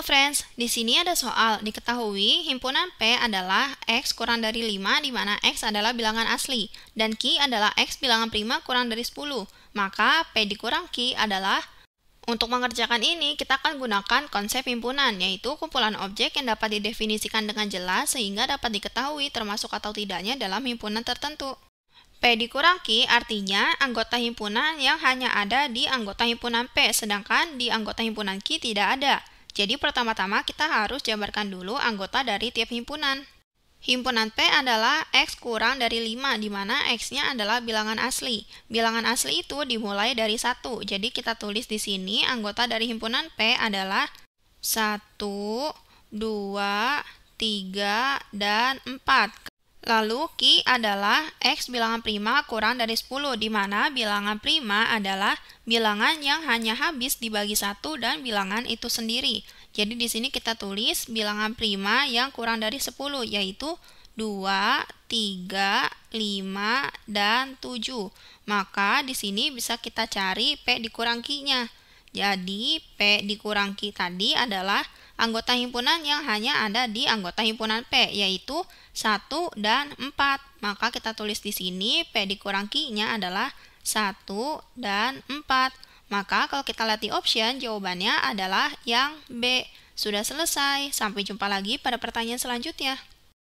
friends, di sini ada soal. Diketahui himpunan P adalah X kurang dari 5 di mana X adalah bilangan asli dan Q adalah X bilangan prima kurang dari 10. Maka P dikurang Q adalah untuk mengerjakan ini, kita akan gunakan konsep himpunan, yaitu kumpulan objek yang dapat didefinisikan dengan jelas sehingga dapat diketahui termasuk atau tidaknya dalam himpunan tertentu. P dikurang Q artinya anggota himpunan yang hanya ada di anggota himpunan P, sedangkan di anggota himpunan Q tidak ada. Jadi pertama-tama kita harus jabarkan dulu anggota dari tiap himpunan. Himpunan P adalah X kurang dari 5, di mana X-nya adalah bilangan asli. Bilangan asli itu dimulai dari 1, jadi kita tulis di sini anggota dari himpunan P adalah 1, 2, 3, dan 4. Lalu Q adalah X bilangan prima kurang dari 10, di mana bilangan prima adalah bilangan yang hanya habis dibagi satu dan bilangan itu sendiri. Jadi di sini kita tulis bilangan prima yang kurang dari 10, yaitu 2, 3, 5, dan 7. Maka di sini bisa kita cari P dikurang Q-nya. Jadi P dikurang Q tadi adalah anggota himpunan yang hanya ada di anggota himpunan P, yaitu 1 dan 4. Maka kita tulis di sini P dikurang Q-nya adalah 1 dan 4. Maka kalau kita lihat di option, jawabannya adalah yang B. Sudah selesai, sampai jumpa lagi pada pertanyaan selanjutnya.